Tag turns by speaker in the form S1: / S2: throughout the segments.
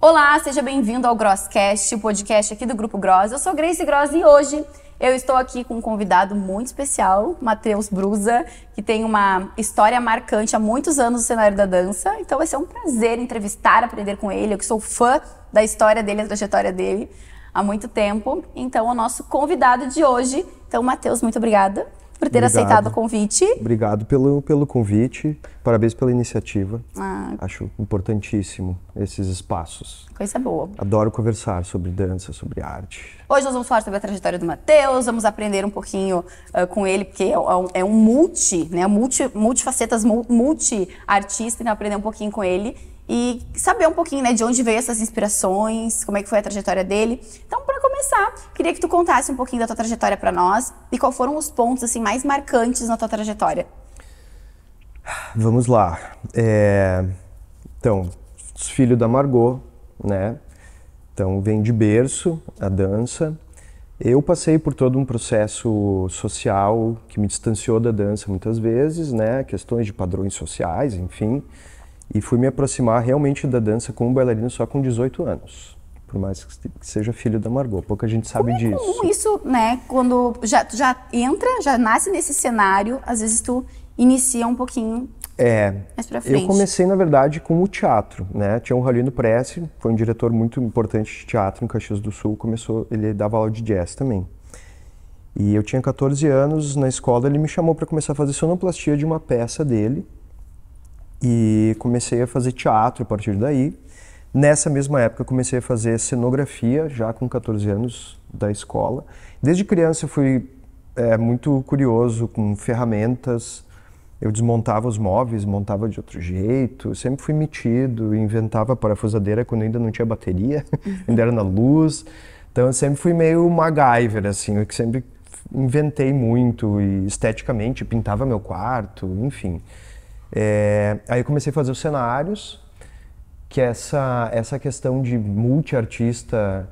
S1: Olá, seja bem-vindo ao Grosscast, o podcast aqui do Grupo Gross. Eu sou Grace Gross e hoje eu estou aqui com um convidado muito especial, Matheus Brusa, que tem uma história marcante há muitos anos no cenário da dança. Então vai ser um prazer entrevistar, aprender com ele. Eu que sou fã da história dele, da trajetória dele há muito tempo. Então, o nosso convidado de hoje. Então, Matheus, muito obrigada por ter Obrigado. aceitado o convite.
S2: Obrigado pelo, pelo convite, parabéns pela iniciativa. Ah. Acho importantíssimo esses espaços. Coisa boa. Adoro conversar sobre dança, sobre arte.
S1: Hoje nós vamos falar sobre a trajetória do Matheus, vamos aprender um pouquinho uh, com ele, porque é, um, é um multi, né? Multi, multifacetas, multi-artista, então aprender um pouquinho com ele e saber um pouquinho, né, de onde veio essas inspirações, como é que foi a trajetória dele. Então, para começar, queria que tu contasse um pouquinho da tua trajetória para nós e qual foram os pontos assim mais marcantes na tua trajetória.
S2: Vamos lá. É... Então, filho da Margot, né? Então vem de berço a dança. Eu passei por todo um processo social que me distanciou da dança muitas vezes, né? Questões de padrões sociais, enfim. E fui me aproximar realmente da dança como bailarino só com 18 anos. Por mais que seja filho da Margot, pouca gente sabe como é disso.
S1: Comum isso, né? Quando já, já entra, já nasce nesse cenário, às vezes tu inicia um pouquinho
S2: é, Eu comecei, na verdade, com o teatro, né? Tinha o Raulino Prece, foi um diretor muito importante de teatro em Caxias do Sul, começou, ele dava aula de jazz também. E eu tinha 14 anos, na escola ele me chamou para começar a fazer sonoplastia de uma peça dele, e comecei a fazer teatro a partir daí. Nessa mesma época comecei a fazer cenografia, já com 14 anos da escola. Desde criança fui é, muito curioso com ferramentas. Eu desmontava os móveis, montava de outro jeito. Sempre fui metido, inventava parafusadeira quando ainda não tinha bateria, ainda era na luz. Então eu sempre fui meio MacGyver, assim, eu que sempre inventei muito e esteticamente pintava meu quarto, enfim. É, aí eu comecei a fazer os cenários, que é essa, essa questão de multiartista,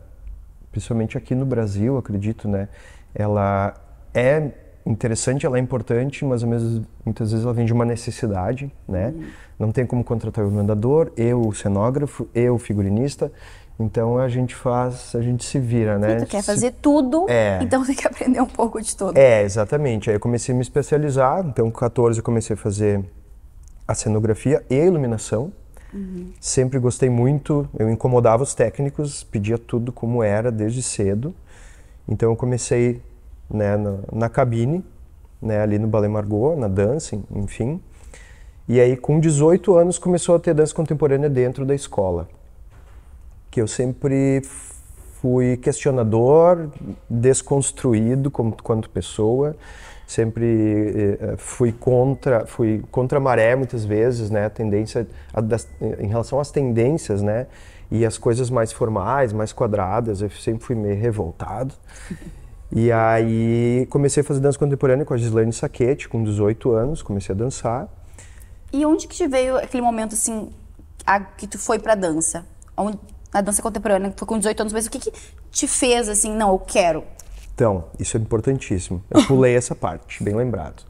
S2: principalmente aqui no Brasil, acredito, né? Ela é interessante, ela é importante, mas vezes muitas vezes ela vem de uma necessidade, né? Uhum. Não tem como contratar o mandador, eu o cenógrafo, eu o figurinista. Então a gente faz, a gente se vira, né? E tu quer fazer
S1: tudo, é. então tem que aprender um pouco de tudo. É,
S2: exatamente. Aí eu comecei a me especializar, então com 14 eu comecei a fazer a cenografia e a iluminação. Uhum. Sempre gostei muito, eu incomodava os técnicos, pedia tudo como era desde cedo. Então eu comecei né, na, na, cabine, né, ali no Ballet Margot, na dança, enfim. E aí com 18 anos começou a ter dança contemporânea dentro da escola. Que eu sempre fui questionador, desconstruído como, quanto pessoa sempre eh, eh, fui contra, fui contra a maré muitas vezes, né? A tendência a das, em relação às tendências, né? E as coisas mais formais, mais quadradas, eu sempre fui meio revoltado. e aí comecei a fazer dança contemporânea com a Gislaine Saquete, com 18 anos, comecei a dançar.
S1: E onde que te veio aquele momento assim a, que tu foi para dança? Onde, a dança contemporânea, foi com 18 anos, mas o que, que te fez assim, não, eu quero,
S2: então, isso é importantíssimo. Eu pulei essa parte, bem lembrado.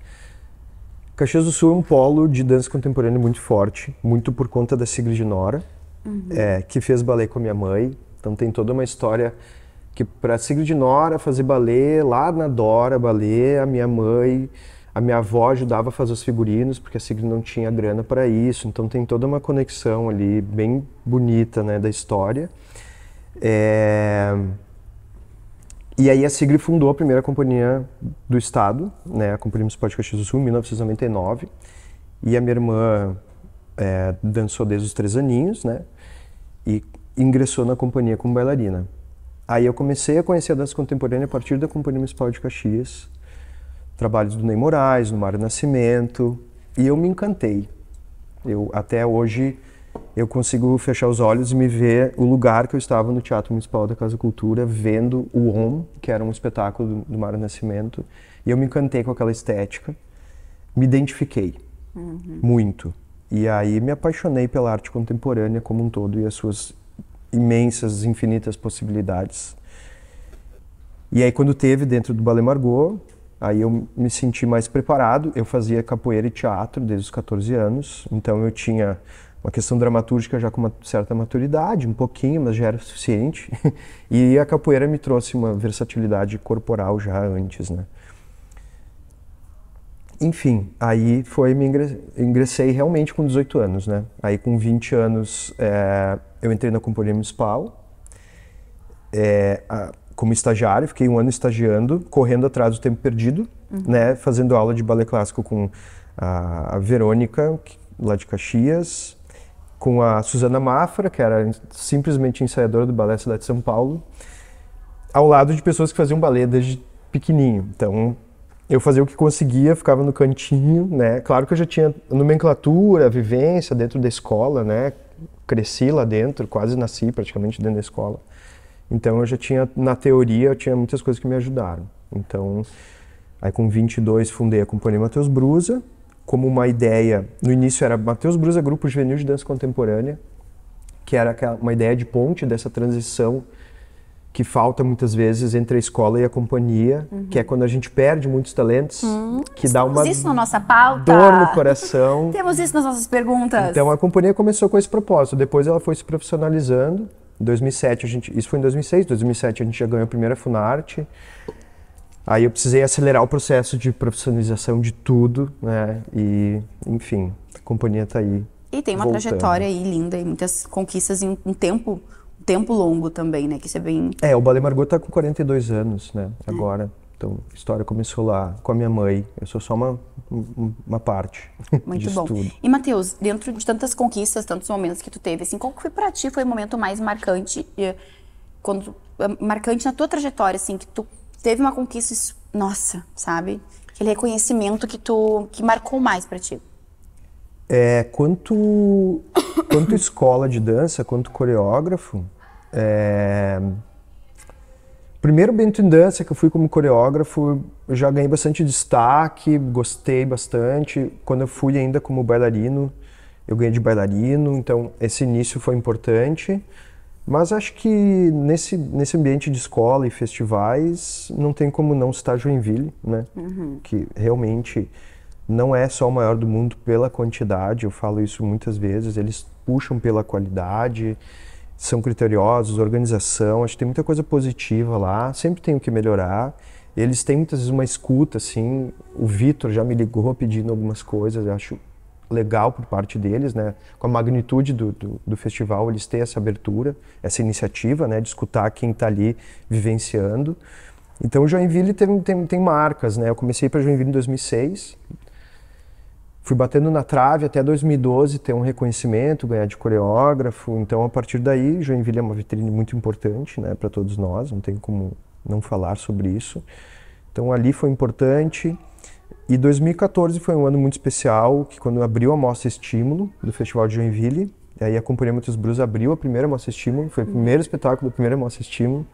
S2: Caxias do Sul é um polo de dança contemporânea muito forte, muito por conta da Sigrid Nora, uhum. é, que fez balé com a minha mãe. Então tem toda uma história que para Sigrid Nora fazer balé, lá na Dora balé, a minha mãe, a minha avó ajudava a fazer os figurinos, porque a Sigrid não tinha grana para isso. Então tem toda uma conexão ali bem bonita, né, da história. É... E aí a Sigri fundou a primeira companhia do Estado, né, a Companhia Municipal de Caxias do Sul, em 1999. E a minha irmã é, dançou desde os três aninhos, né? E ingressou na companhia como bailarina. Aí eu comecei a conhecer a dança contemporânea a partir da Companhia Municipal de Caxias, trabalhos do Ney Moraes, do Mário Nascimento, e eu me encantei. Eu até hoje eu consigo fechar os olhos e me ver o lugar que eu estava no Teatro Municipal da Casa Cultura, vendo o On, que era um espetáculo do, do Mário Nascimento, e eu me encantei com aquela estética, me identifiquei uhum. muito. E aí me apaixonei pela arte contemporânea como um todo e as suas imensas, infinitas possibilidades. E aí quando teve dentro do Ballet Margot, aí eu me senti mais preparado. Eu fazia capoeira e teatro desde os 14 anos, então eu tinha uma questão dramatúrgica já com uma certa maturidade, um pouquinho, mas já era suficiente. e a capoeira me trouxe uma versatilidade corporal já antes, né? Enfim, aí foi me ingressei, realmente com 18 anos, né? Aí com 20 anos é, eu entrei na companhia municipal é, a, como estagiário, fiquei um ano estagiando, correndo atrás do tempo perdido, uhum. né? Fazendo aula de ballet clássico com a, a Verônica, lá de Caxias, com a Suzana Mafra, que era simplesmente ensaiadora do Balé Cidade de São Paulo, ao lado de pessoas que faziam balé desde pequenininho. Então, eu fazia o que conseguia, ficava no cantinho, né? Claro que eu já tinha nomenclatura, vivência dentro da escola, né? Cresci lá dentro, quase nasci praticamente dentro da escola. Então eu já tinha, na teoria, eu tinha muitas coisas que me ajudaram. Então, aí com 22 fundei a Companhia Matheus Brusa, como uma ideia. No início era Matheus Brusa, Grupo Juvenil de Dança Contemporânea, que era uma ideia de ponte dessa transição que falta muitas vezes entre a escola e a companhia, uhum. que é quando a gente perde muitos talentos, hum, que dá uma isso na
S1: nossa pauta. dor no
S2: coração. Temos
S1: isso nas nossas perguntas. Então
S2: a companhia começou com esse propósito, depois ela foi se profissionalizando. Em 2007 a gente, isso foi em 2006, 2007 a gente já ganhou a primeira Funarte. Aí eu precisei acelerar o processo de profissionalização de tudo, né? E, enfim, a companhia está aí. E tem uma voltando. trajetória aí
S1: linda e muitas conquistas em um tempo, um tempo longo também, né? Que isso é bem.
S2: É, o Balé Margot está com 42 anos, né? Agora. É. Então, a história começou lá com a minha mãe. Eu sou só uma, uma parte. Muito bom. Tudo.
S1: E, Matheus, dentro de tantas conquistas, tantos momentos que tu teve, assim, qual que foi para ti foi o momento mais marcante? Eh, quando eh, marcante na tua trajetória, assim, que tu teve uma conquista, nossa, sabe? Aquele reconhecimento que tu que marcou mais para ti.
S2: É, quanto quanto escola de dança, quanto coreógrafo, é... primeiro Bento em Dança que eu fui como coreógrafo, eu já ganhei bastante destaque, gostei bastante. Quando eu fui ainda como bailarino, eu ganhei de bailarino, então esse início foi importante. Mas acho que nesse, nesse ambiente de escola e festivais, não tem como não citar Joinville, né? Uhum. Que realmente não é só o maior do mundo pela quantidade, eu falo isso muitas vezes, eles puxam pela qualidade, são criteriosos, organização, acho que tem muita coisa positiva lá, sempre tem o que melhorar. Eles têm muitas vezes uma escuta, assim, o Vitor já me ligou pedindo algumas coisas, eu acho legal por parte deles, né? Com a magnitude do, do, do festival, eles têm essa abertura, essa iniciativa, né? De escutar quem está ali vivenciando. Então, Joinville tem, tem, tem marcas, né? Eu comecei para Joinville em 2006, fui batendo na trave até 2012 ter um reconhecimento, ganhar de coreógrafo. Então, a partir daí, Joinville é uma vitrine muito importante, né? Para todos nós, não tem como não falar sobre isso. Então, ali foi importante. E 2014 foi um ano muito especial, que quando abriu a Mostra Estímulo do Festival de Joinville, e aí a Companhia Muitos Brus abriu a primeira Mostra Estímulo, foi o primeiro espetáculo da primeira Mostra Estímulo,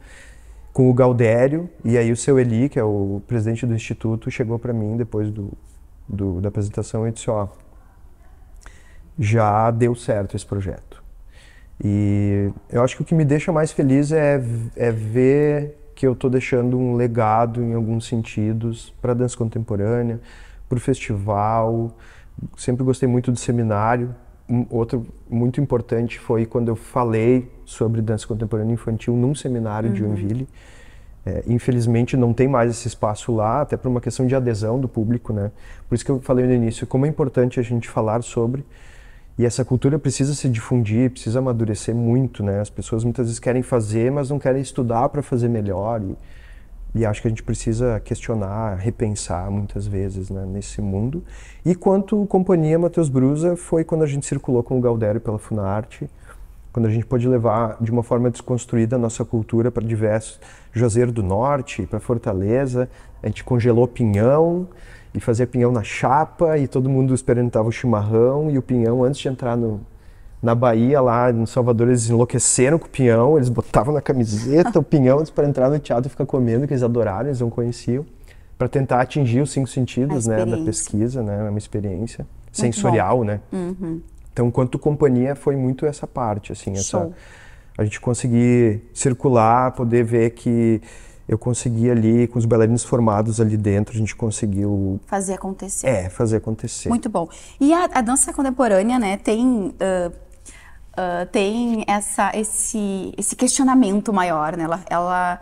S2: com o Gaudério, e aí o seu Eli, que é o presidente do instituto, chegou para mim depois do, do, da apresentação e disse, ó, já deu certo esse projeto. E eu acho que o que me deixa mais feliz é, é ver que eu estou deixando um legado em alguns sentidos para dança contemporânea, para o festival. Sempre gostei muito do seminário. Um, outro muito importante foi quando eu falei sobre dança contemporânea infantil num seminário uhum. de Joinville. É, infelizmente não tem mais esse espaço lá, até por uma questão de adesão do público, né? Por isso que eu falei no início como é importante a gente falar sobre e essa cultura precisa se difundir, precisa amadurecer muito, né? As pessoas muitas vezes querem fazer, mas não querem estudar para fazer melhor. E, e, acho que a gente precisa questionar, repensar muitas vezes né, nesse mundo. E quanto companhia Matheus Brusa foi quando a gente circulou com o Galdério pela Funarte, quando a gente pôde levar de uma forma desconstruída a nossa cultura para diversos... Juazeiro do Norte, para Fortaleza, a gente congelou pinhão, e fazia pinhão na chapa e todo mundo experimentava o chimarrão e o pinhão antes de entrar no, na Bahia, lá em Salvador, eles enlouqueceram com o pinhão, eles botavam na camiseta o pinhão antes para entrar no teatro e ficar comendo, que eles adoraram, eles não conheciam, para tentar atingir os cinco sentidos né, da pesquisa, né, é uma experiência muito sensorial, bom. né? Uhum. Então, quanto companhia, foi muito essa parte, assim, essa, a gente conseguir circular, poder ver que eu consegui ali, com os bailarinos formados ali dentro, a gente conseguiu...
S1: Fazer acontecer. É,
S2: fazer acontecer. Muito
S1: bom. E a, a dança contemporânea, né, tem... Uh, uh, tem essa, esse, esse questionamento maior, né? Ela, ela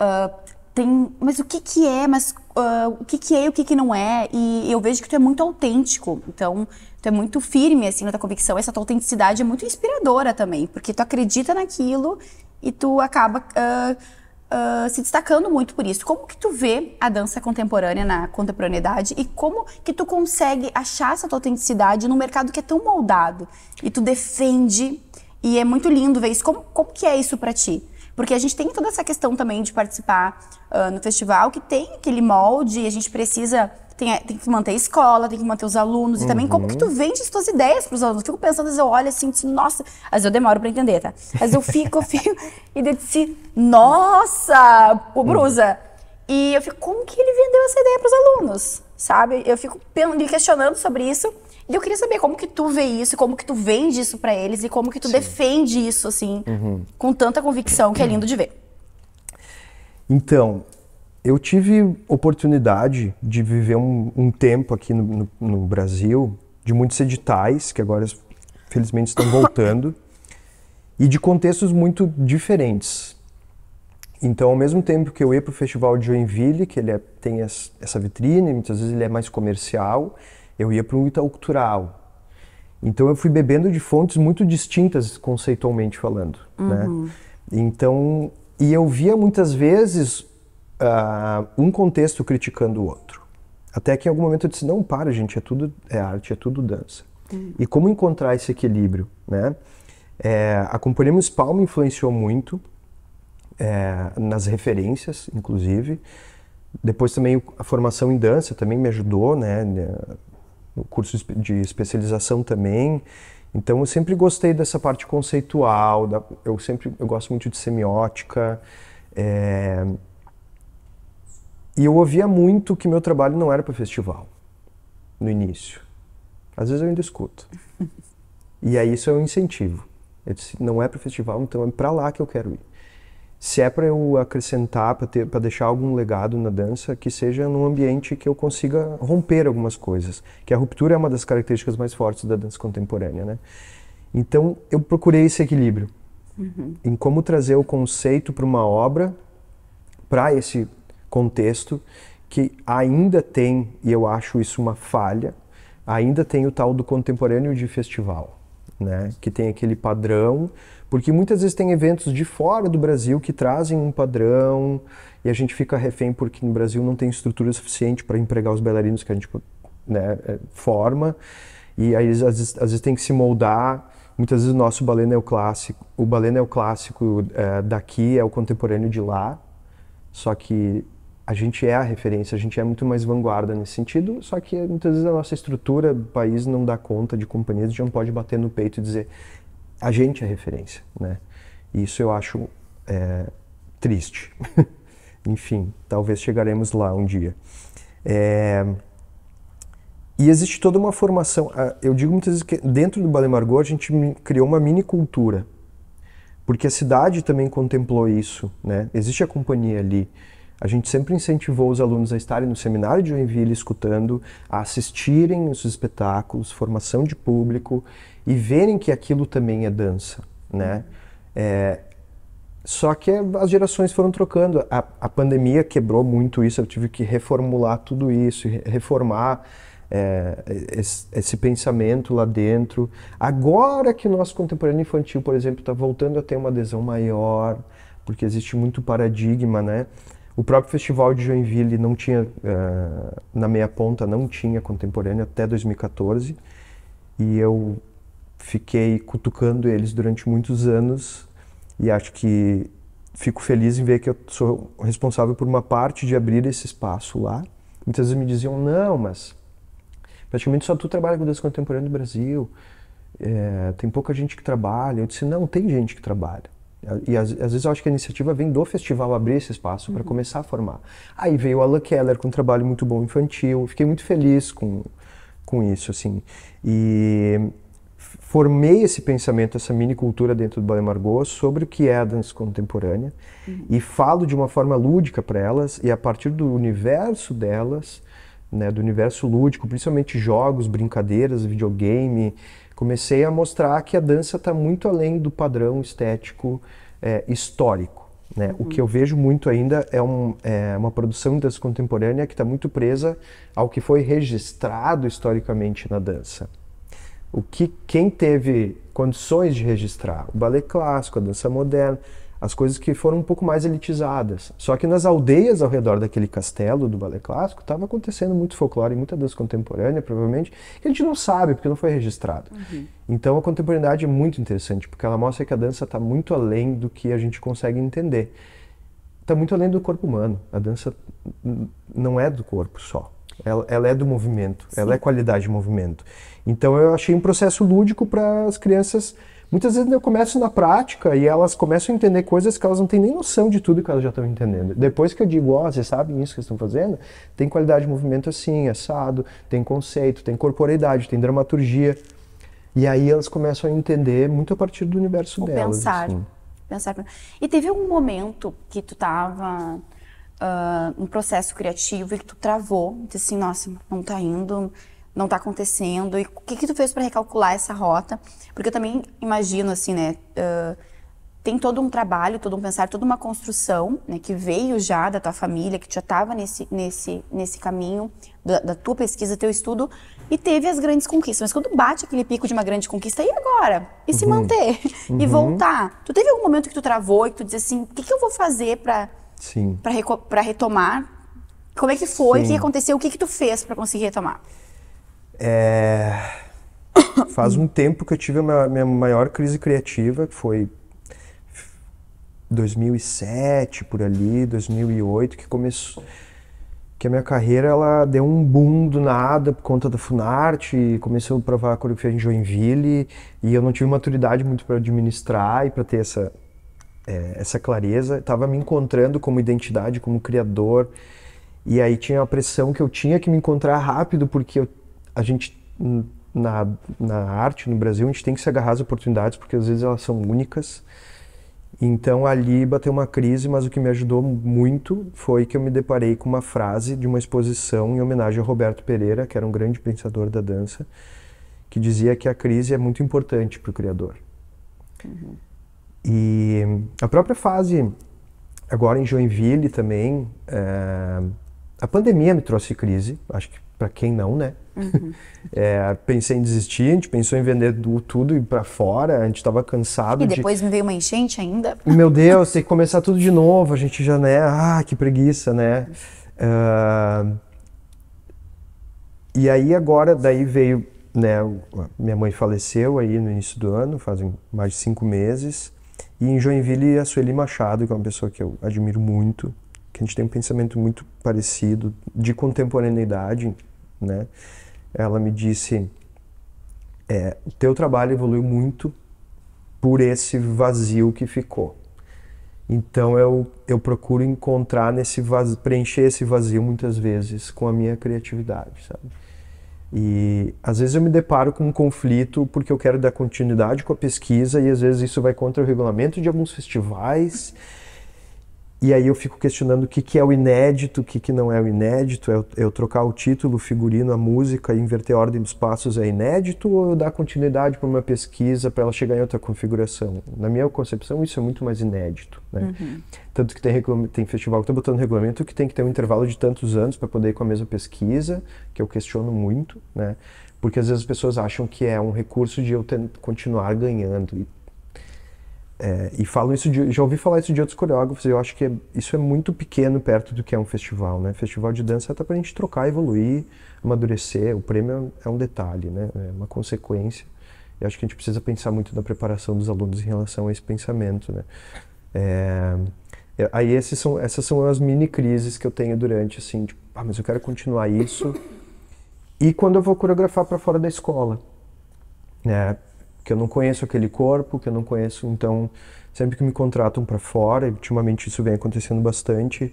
S1: uh, tem, mas o que que é, mas uh, o que que é e o que que não é, e eu vejo que tu é muito autêntico, então tu é muito firme, assim, na tua convicção, essa tua autenticidade é muito inspiradora também, porque tu acredita naquilo e tu acaba uh, se destacando muito por isso. Como que tu vê a dança contemporânea na contemporaneidade e como que tu consegue achar essa tua autenticidade num mercado que é tão moldado e tu defende e é muito lindo ver isso. Como, como que é isso para ti? Porque a gente tem toda essa questão também de participar uh, no festival que tem aquele molde e a gente precisa tem, é, tem, que manter a escola, tem que manter os alunos uhum. e também como que tu uhum. vende as tuas ideias para os alunos. Fico pensando, às vezes eu olho assim, assim nossa, às vezes eu demoro para entender, tá? Mas eu fico, eu fico e daí disse, assim, nossa, o uhum. Brusa. E eu fico, como que ele vendeu essa ideia para os alunos? Sabe? Eu fico me questionando sobre isso. E eu queria saber como que tu vê isso, como que tu vende isso para eles e como que tu Sim. defende isso assim, uhum. com tanta convicção que é lindo de ver.
S2: Então, eu tive oportunidade de viver um, um tempo aqui no, no, no, Brasil, de muitos editais, que agora felizmente estão voltando, e de contextos muito diferentes. Então, ao mesmo tempo que eu ia para o Festival de Joinville, que ele é, tem essa vitrine, muitas vezes ele é mais comercial, eu ia para um Itaú Cultural. Então, eu fui bebendo de fontes muito distintas, conceitualmente falando. Né? Uhum. Né? Então, e eu via muitas vezes uh, um contexto criticando o outro. Até que em algum momento eu disse, não, para gente, é tudo é arte, é tudo dança. Uhum. E como encontrar esse equilíbrio, né? É, a Companhia Municipal me influenciou muito, é, nas referências, inclusive. Depois também a formação em dança também me ajudou, né? né o curso de especialização também. Então eu sempre gostei dessa parte conceitual, da, eu sempre eu gosto muito de semiótica. É, e eu ouvia muito que meu trabalho não era para festival no início. Às vezes eu ainda escuto. e aí isso é um incentivo. Eu disse, não é para festival, então é para lá que eu quero ir. Se é para eu acrescentar, para deixar algum legado na dança, que seja num ambiente que eu consiga romper algumas coisas, que a ruptura é uma das características mais fortes da dança contemporânea, né? Então eu procurei esse equilíbrio uhum. em como trazer o conceito para uma obra, para esse contexto que ainda tem, e eu acho isso uma falha, ainda tem o tal do contemporâneo de festival, né? Que tem aquele padrão, porque muitas vezes tem eventos de fora do Brasil que trazem um padrão e a gente fica refém porque no Brasil não tem estrutura suficiente para empregar os bailarinos que a gente né, eh, forma e aí às vezes, às vezes tem que se moldar. Muitas vezes o nosso balé neoclássico, o balé neoclássico é, daqui é o contemporâneo de lá, só que a gente é a referência, a gente é muito mais vanguarda nesse sentido, só que muitas vezes a nossa estrutura, o país não dá conta de companhias, a gente não pode bater no peito e dizer a gente é a referência, né? E isso eu acho é, triste. Enfim, talvez chegaremos lá um dia. É... E existe toda uma formação, eu digo muitas vezes que dentro do Balé Margot a gente criou uma mini cultura, porque a cidade também contemplou isso, né? Existe a companhia ali, a gente sempre incentivou os alunos a estarem no seminário de Joinville escutando, a assistirem os espetáculos, formação de público e verem que aquilo também é dança, né? É, só que é, as gerações foram trocando. A, a, pandemia quebrou muito isso. Eu tive que reformular tudo isso, reformar é, esse, esse, pensamento lá dentro. Agora que o nosso contemporâneo infantil, por exemplo, está voltando a ter uma adesão maior, porque existe muito paradigma, né? O próprio festival de Joinville não tinha, uh, na meia ponta, não tinha contemporâneo até 2014. E eu fiquei cutucando eles durante muitos anos e acho que fico feliz em ver que eu sou responsável por uma parte de abrir esse espaço lá. Muitas vezes me diziam, não, mas praticamente só tu trabalha com dança contemporânea no Brasil, é, tem pouca gente que trabalha. Eu disse, não, tem gente que trabalha. E às, às, vezes eu acho que a iniciativa vem do festival abrir esse espaço uhum. para começar a formar. Aí veio o Alan Keller com um trabalho muito bom infantil, fiquei muito feliz com, com isso, assim. E formei esse pensamento, essa mini cultura dentro do Balé Margot sobre o que é a dança contemporânea uhum. e falo de uma forma lúdica para elas e a partir do universo delas, né, do universo lúdico, principalmente jogos, brincadeiras, videogame, comecei a mostrar que a dança está muito além do padrão estético é, histórico. Né? Uhum. O que eu uhum. vejo muito ainda é, um, é uma produção de dança contemporânea que está muito presa ao que foi registrado historicamente na dança. O que quem teve condições de registrar? O ballet clássico, a dança moderna, as coisas que foram um pouco mais elitizadas. Só que nas aldeias ao redor daquele castelo do balé clássico estava acontecendo muito folclore, muita dança contemporânea, provavelmente, que a gente não sabe porque não foi registrado. Uhum. Então a contemporaneidade é muito interessante porque ela mostra que a dança está muito além do que a gente consegue entender. Está muito além do corpo humano. A dança não é do corpo só. Ela, ela é do movimento. Sim. Ela é qualidade de movimento. Então eu achei um processo lúdico para as crianças muitas vezes eu começo na prática e elas começam a entender coisas que elas não têm nem noção de tudo que elas já estão entendendo. Depois que eu digo, ó, oh, vocês sabem isso que estão fazendo? Tem qualidade de movimento assim, assado, tem conceito, tem corporeidade, tem dramaturgia. E aí elas começam a entender muito a partir do universo o delas. Pensar. Assim.
S1: pensar. E teve algum momento que tu estava uh, ah, um processo criativo e que tu travou, disse assim, nossa, não está indo, não está acontecendo? E o que, que tu fez para recalcular essa rota? Porque eu também imagino, assim, né? Uh, tem todo um trabalho, todo um pensar, toda uma construção né, que veio já da tua família, que já estava nesse, nesse, nesse caminho da, da, tua pesquisa, teu estudo, e teve as grandes conquistas. Mas quando bate aquele pico de uma grande conquista, e agora? E uhum. se manter? Uhum. E voltar? Tu teve algum momento que tu travou e tu disse assim, o que, que eu vou fazer para para retomar? Como é que foi? Sim. O que aconteceu? O que, que tu fez para conseguir retomar?
S2: É... Faz um tempo que eu tive a minha, maior crise criativa, que foi 2007 por ali, 2008, que começou que a minha carreira ela deu um boom do nada por conta da Funarte, começou a provar a coreografia em Joinville e eu não tive maturidade muito para administrar e para ter essa é, essa clareza, estava me encontrando como identidade, como criador. E aí tinha a pressão que eu tinha que me encontrar rápido porque eu a gente hum, na, na arte no Brasil a gente tem que se agarrar às oportunidades porque às vezes elas são únicas. Então ali bateu uma crise, mas o que me ajudou muito foi que eu me deparei com uma frase de uma exposição em homenagem a Roberto Pereira, que era um grande pensador da dança, que dizia que a crise é muito importante para o criador. Uhum. E a própria fase agora em Joinville também, é, a pandemia me trouxe crise, acho que para quem não, né? Uhum. É, pensei em desistir, a gente pensou em vender tudo e ir para fora, a gente estava cansado. E depois
S1: de... me veio uma enchente ainda.
S2: Meu Deus, tem que começar tudo de novo, a gente já, né? Ah, que preguiça, né? Uh... E aí agora, daí veio, né? Minha mãe faleceu aí no início do ano, fazem mais de cinco meses. E em Joinville, a Sueli Machado, que é uma pessoa que eu admiro muito, que a gente tem um pensamento muito parecido, de contemporaneidade, né? ela me disse: é, o teu trabalho evoluiu muito por esse vazio que ficou. Então eu, eu procuro encontrar nesse vazio, preencher esse vazio muitas vezes com a minha criatividade, sabe? E às vezes eu me deparo com um conflito porque eu quero dar continuidade com a pesquisa e às vezes isso vai contra o regulamento de alguns festivais e aí eu fico questionando o que, que é o inédito, o que, que não é o inédito. É eu, é eu trocar o título, o figurino, a música, inverter a ordem dos passos é inédito ou eu dar continuidade para uma pesquisa para ela chegar em outra configuração? Na minha concepção, isso é muito mais inédito. Né? Uhum. Tanto que tem, tem festival que está botando regulamento que tem que ter um intervalo de tantos anos para poder ir com a mesma pesquisa, que eu questiono muito, né? porque às vezes as pessoas acham que é um recurso de eu continuar ganhando. E é, e falo isso de, já ouvi falar isso de outros coreógrafos, eu acho que é, isso é muito pequeno perto do que é um festival, né? Festival de dança é até para a gente trocar, evoluir, amadurecer. O prêmio é um detalhe, né? É uma consequência. E acho que a gente precisa pensar muito na preparação dos alunos em relação a esse pensamento, né? É, é aí esses são, essas são as mini crises que eu tenho durante, assim, tipo, ah, mas eu quero continuar isso. E quando eu vou coreografar para fora da escola, né? que eu não conheço aquele corpo, que eu não conheço. Então, sempre que me contratam para fora, e ultimamente isso vem acontecendo bastante,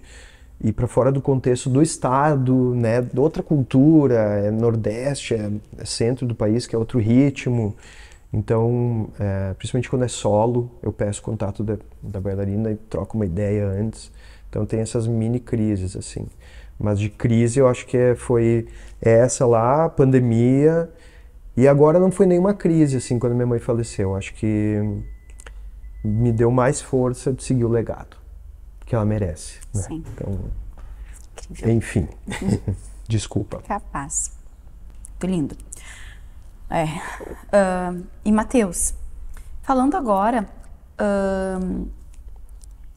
S2: e para fora do contexto do estado, né, outra cultura, é nordeste, é, é centro do país, que é outro ritmo. Então, é, principalmente quando é solo, eu peço contato da, da bailarina e troco uma ideia antes. Então tem essas mini crises assim. Mas de crise eu acho que é, foi essa lá, pandemia, e agora não foi nenhuma crise, assim, quando minha mãe faleceu. Acho que me deu mais força de seguir o legado que ela merece. Né? Sim. Então, Incrível. enfim, desculpa.
S1: Capaz. Muito lindo. É. Uh, e Matheus, falando agora, uh,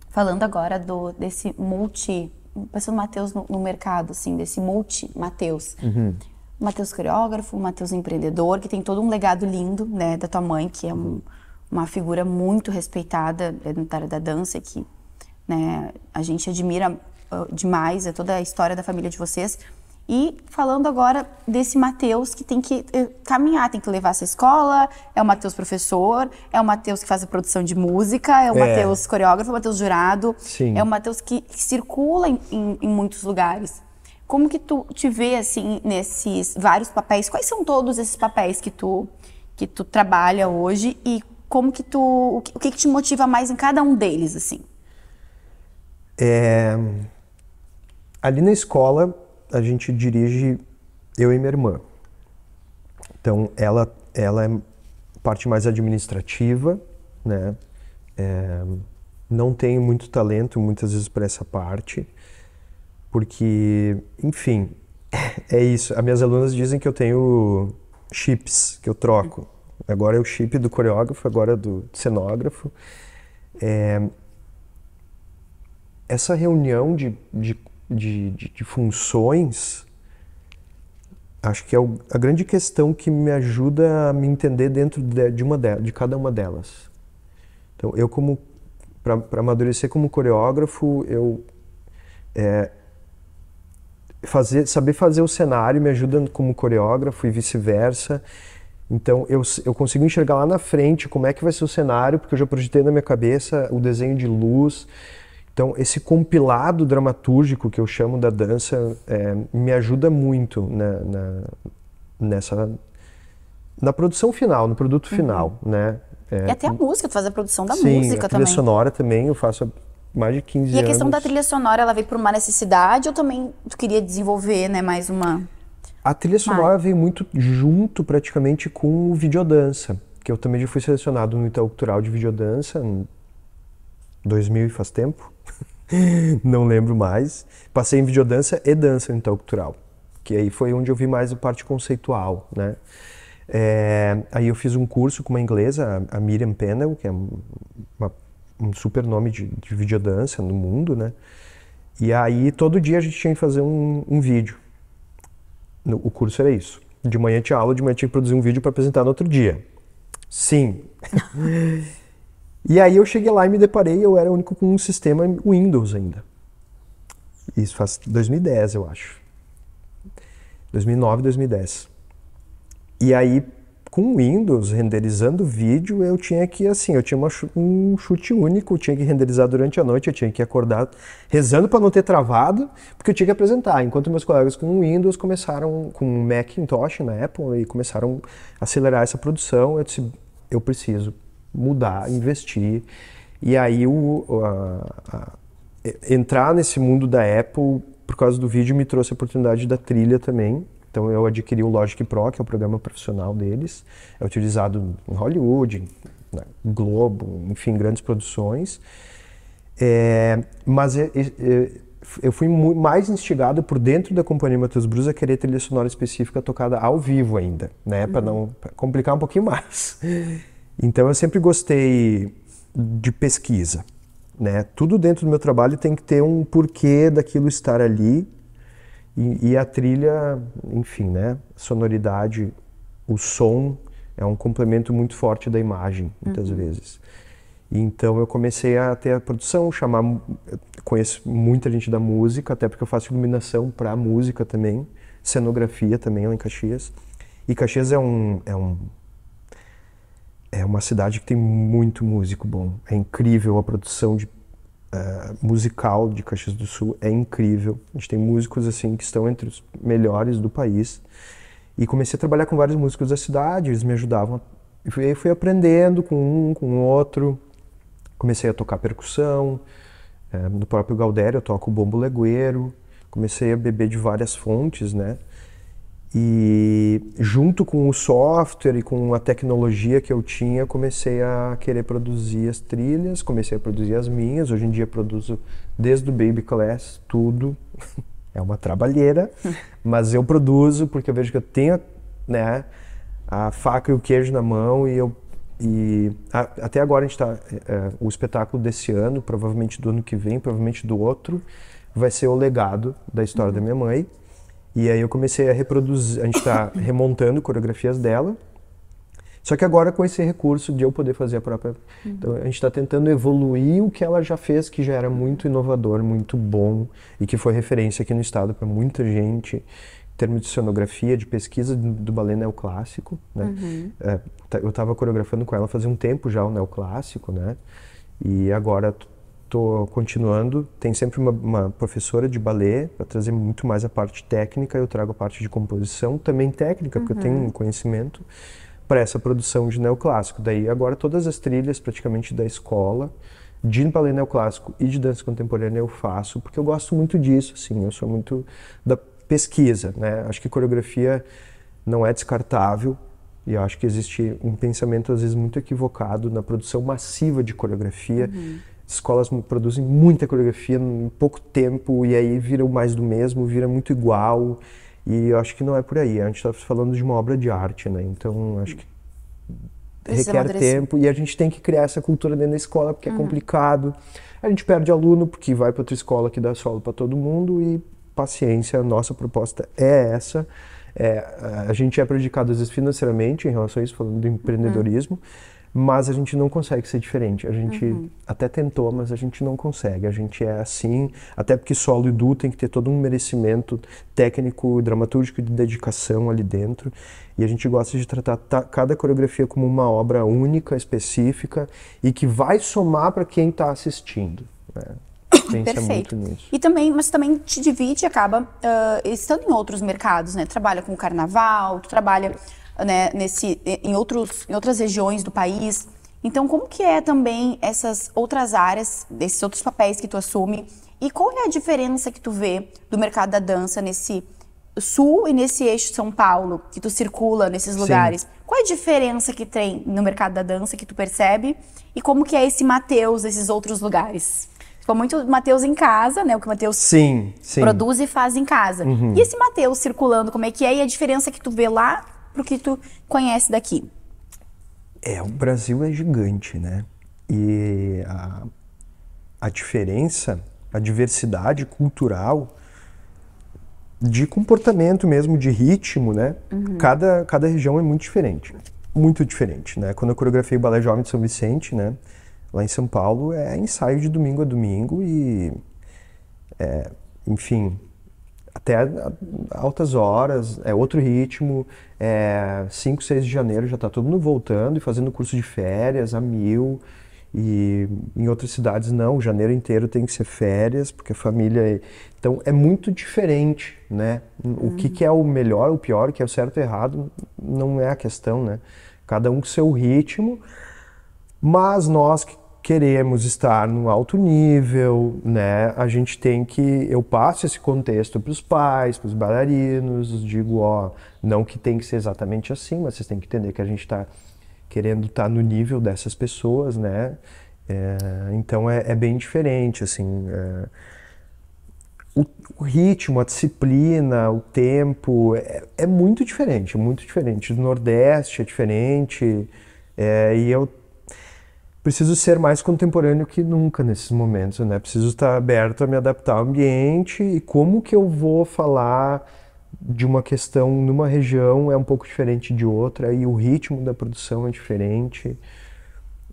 S1: falando agora do desse multi, pensando Matheus no, no mercado, assim, desse multi Matheus. Uhum. Matheus coreógrafo, Matheus empreendedor, que tem todo um legado lindo, né, da tua mãe, que é um, uhum. uma figura muito respeitada é na área da dança, que, né, a gente admira uh, demais, é toda a história da família de vocês. E falando agora desse Matheus que tem que eh, caminhar, tem que levar essa escola, é o Matheus professor, é o Matheus que faz a produção de música, é o é. Matheus coreógrafo, é o Matheus jurado, Sim. é o Matheus que, que circula em, em, em muitos lugares. Como que tu te vê assim nesses vários papéis? Quais são todos esses papéis que tu que tu trabalha hoje e como que tu o que, o que te motiva mais em cada um deles assim?
S2: É, ali na escola a gente dirige eu e minha irmã. Então ela ela é parte mais administrativa, né? É, não tenho muito talento muitas vezes para essa parte. Porque, enfim, é isso. As minhas alunas dizem que eu tenho chips que eu troco. Agora é o chip do coreógrafo, agora é do cenógrafo. É... Essa reunião de, de, de, de, funções, acho que é a grande questão que me ajuda a me entender dentro de, uma de, de cada uma delas. Então, eu como para amadurecer como coreógrafo, eu é, fazer, saber fazer o cenário me ajuda como coreógrafo e vice-versa. Então eu, eu consigo enxergar lá na frente como é que vai ser o cenário, porque eu já projetei na minha cabeça o desenho de luz. Então esse compilado dramatúrgico que eu chamo da dança é, me ajuda muito na, na, nessa na produção final, no produto uhum. final, uhum. né? É, e até a
S1: música, tu faz a produção da sim, música a trilha também. sonora
S2: também, eu faço a mais de 15 anos. E a questão anos. da
S1: trilha sonora, ela veio por uma necessidade ou também tu queria desenvolver, né, mais uma...
S2: A trilha sonora veio muito junto, praticamente, com o videodança, que eu também já fui selecionado no Itaú Cultural de videodança, em 2000 e faz tempo, não lembro mais. Passei em videodança e dança no Itaú Cultural, que aí foi onde eu vi mais a parte conceitual, né. É, aí eu fiz um curso com uma inglesa, a Miriam Pennell, que é um super nome de, de videodança no mundo, né? E aí todo dia a gente tinha que fazer um, um vídeo. No, o curso era isso. De manhã tinha aula, de manhã tinha que produzir um vídeo para apresentar no outro dia. Sim. e aí eu cheguei lá e me deparei, eu era o único com um sistema Windows ainda. Isso faz 2010, eu acho. 2009, 2010. E aí com Windows, renderizando vídeo, eu tinha que, assim, eu tinha uma, um chute único, eu tinha que renderizar durante a noite, eu tinha que acordar rezando para não ter travado, porque eu tinha que apresentar. Enquanto meus colegas com Windows começaram, com Macintosh na Apple, e começaram a acelerar essa produção, eu disse, eu preciso mudar, investir. E aí o, a, a, entrar nesse mundo da Apple por causa do vídeo me trouxe a oportunidade da trilha também, então eu adquiri o Logic Pro, que é o programa profissional deles, é utilizado em Hollywood, na né, Globo, enfim, grandes produções. É, mas é, é, é eu fui mais instigado por dentro da companhia Matheus Brusa a querer trilha sonora específica tocada ao vivo ainda, né, uhum. para não pra complicar um pouquinho mais. Então eu sempre gostei de pesquisa, né? Tudo dentro do meu trabalho tem que ter um porquê daquilo estar ali e, e, a trilha, enfim, né? Sonoridade, o som é um complemento muito forte da imagem, muitas uhum. vezes. Então eu comecei a ter a produção, chamar, conheço muita gente da música, até porque eu faço iluminação para música também, cenografia também lá em Caxias. E Caxias é um, é um é uma cidade que tem muito músico bom. É incrível a produção de é, musical de Caxias do Sul é incrível. A gente tem músicos assim que estão entre os melhores do país. E comecei a trabalhar com vários músicos da cidade, eles me ajudavam. E fui, fui aprendendo com um, com outro. Comecei a tocar percussão. É, eh, no próprio Galdério eu toco bombo legueiro. Comecei a beber de várias fontes, né? E junto com o software e com a tecnologia que eu tinha, comecei a querer produzir as trilhas, comecei a produzir as minhas. Hoje em dia produzo desde o Baby Class tudo. é uma trabalheira, mas eu produzo porque eu vejo que eu tenho né, a faca e o queijo na mão e eu e a, até agora a gente está é, é, o espetáculo desse ano, provavelmente do ano que vem, provavelmente do outro, vai ser o legado da história uhum. da minha mãe e aí eu comecei a reproduzir, a gente está remontando coreografias dela. Só que agora com esse recurso de eu poder fazer a própria. Uhum. Então a gente está tentando evoluir o que ela já fez, que já era muito inovador, muito bom e que foi referência aqui no estado para muita gente. Em termos de cenografia, de pesquisa do balé neoclássico, né? Uhum. É, tá, eu estava coreografando com ela fazia um tempo já o neoclássico, né? E agora estou continuando. Tem sempre uma, uma professora de balé para trazer muito mais a parte técnica. Eu trago a parte de composição, também técnica, uhum. porque eu uhum. tenho um conhecimento para essa produção de neoclássico. Daí agora todas as trilhas praticamente da escola de balé neoclássico e de dança contemporânea eu faço, porque eu gosto muito disso, assim, eu sou muito da pesquisa, né? Acho que coreografia não é descartável e eu acho que existe um pensamento às vezes muito equivocado na produção massiva de coreografia. Uhum escolas produzem muita coreografia em pouco tempo e aí vira mais do mesmo, vira muito igual. E eu acho que não é por aí. A gente está falando de uma obra de arte, né? Então acho que
S1: Precisa requer amadurecer. tempo
S2: e a gente tem que criar essa cultura dentro da escola porque é uhum. é complicado. A gente perde aluno porque vai para outra escola que dá solo para todo mundo e paciência. A nossa proposta é essa. É, a gente é prejudicado às vezes financeiramente em relação a isso, falando do uhum. empreendedorismo. Uhum mas a gente não consegue ser diferente. A gente uhum. até tentou, mas a gente não consegue. A gente é assim, até porque solo e du tem que ter todo um merecimento técnico, dramatúrgico de dedicação ali dentro. E a gente gosta de tratar cada coreografia como uma obra única, específica e que vai somar para quem está assistindo. Né? Perfeito.
S1: E também, mas também te divide, acaba uh, estando em outros mercados, né? Trabalha com carnaval, tu trabalha né, nesse, em, outros, em outras regiões do país. Então, como que é também essas outras áreas, desses outros papéis que tu assume? E qual é a diferença que tu vê do mercado da dança nesse sul e nesse eixo de São Paulo, que tu circula nesses lugares? Sim. Qual é a diferença que tem no mercado da dança que tu percebe? E como que é esse Mateus desses outros lugares? Ficou muito Mateus em casa, né? O que o Mateus sim, sim. produz e faz em casa. Uhum. E esse Mateus circulando, como é que é? E a diferença que tu vê lá para o que tu conhece daqui?
S2: É, o Brasil é gigante, né? E a, a diferença, a diversidade cultural, de comportamento mesmo, de ritmo, né? Uhum. Cada, cada região é muito diferente. Muito diferente, né? Quando eu coreografei o Balé Jovem de São Vicente, né? Lá em São Paulo, é ensaio de domingo a domingo e... É, enfim, até altas horas, é outro ritmo. É 5, 6 de janeiro já está todo mundo voltando e fazendo curso de férias a mil. E em outras cidades não, o janeiro inteiro tem que ser férias, porque a família. É, então é muito diferente, né? O que, uhum. que é o melhor, o pior, o que é o certo e o errado, não é a questão, né? Cada um com seu ritmo. Mas nós que queremos estar no alto nível, né? A gente tem que eu passo esse contexto para os pais, para os bailarinos, digo, ó, não que tem que ser exatamente assim, mas vocês têm que entender que a gente está querendo estar tá no nível dessas pessoas, né? É, então é, é, bem diferente, assim. É, o, o, ritmo, a disciplina, o tempo é, é muito diferente, muito diferente. Do Nordeste é diferente. É, e eu preciso ser mais contemporâneo que nunca nesses momentos, né? Preciso estar aberto a me adaptar ao ambiente e como que eu vou falar de uma questão numa região é um pouco diferente de outra e o ritmo da produção é diferente.